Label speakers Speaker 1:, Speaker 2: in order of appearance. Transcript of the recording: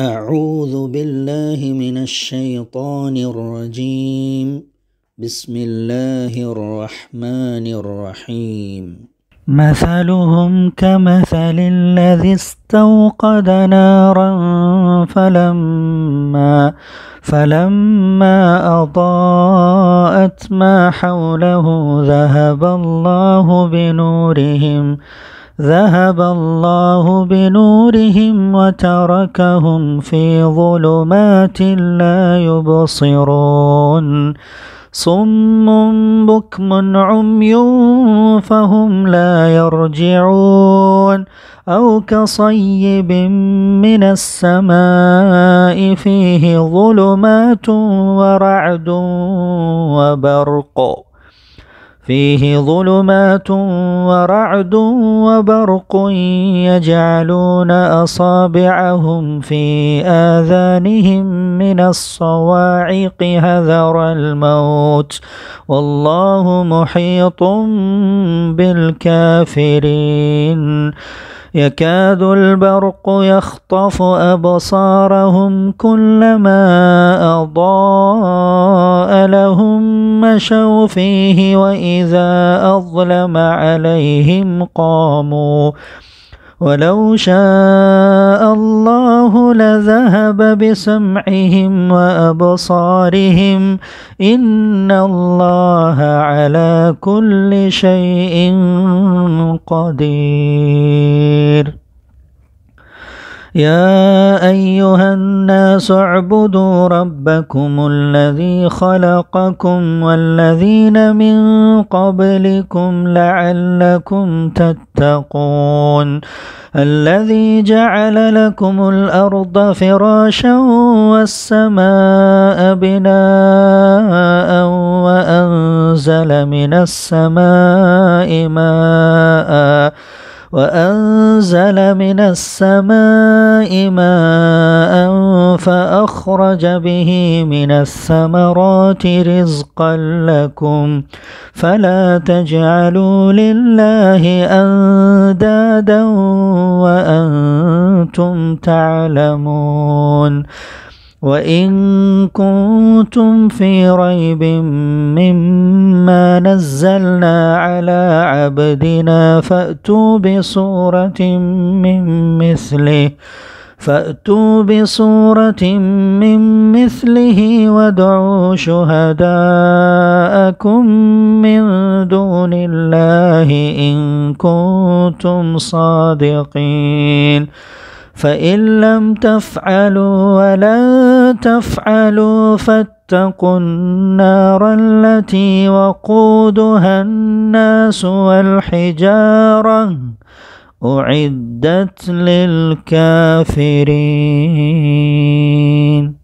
Speaker 1: أعوذ بالله من الشيطان الرجيم بسم الله الرحمن الرحيم مثلهم كمثل الذي استوقد نارا فلما فلما أضاءت ما حوله ذهب الله بنورهم ذهب الله بنورهم وتركهم في ظلمات لا يبصرون صم بكم عمي فهم لا يرجعون أو كصيب من السماء فيه ظلمات ورعد وبرق فيه ظلمات ورعد وبرق يجعلون أصابعهم في آذانهم من الصواعق هذر الموت والله محيط بالكافرين يكاد البرق يخطف أبصارهم كلما أضاء لهم مشوا فيه وإذا أظلم عليهم قاموا ولو شاء الله لذهب بسمعهم وأبصارهم إن الله على كل شيء قدير يا أيها الناس اعبدوا ربكم الذي خلقكم والذين من قبلكم لعلكم تتقون الذي جعل لكم الأرض فراشا والسماء بناء وأنزل من السماء ماءً وأنزل من السماء ماء فأخرج به من الثمرات رزقا لكم فلا تجعلوا لله أندادا وأنتم تعلمون وإن كنتم في ريب مما ما نزلنا على عبدنا فأتوا بصورة من مثله فأتوا بصورة من مثله وادعوا شهداءكم من دون الله إن كنتم صادقين فإن لم تفعلوا ولن تفعلوا فاتقوا النار التي وقودها الناس والحجارة أعدت للكافرين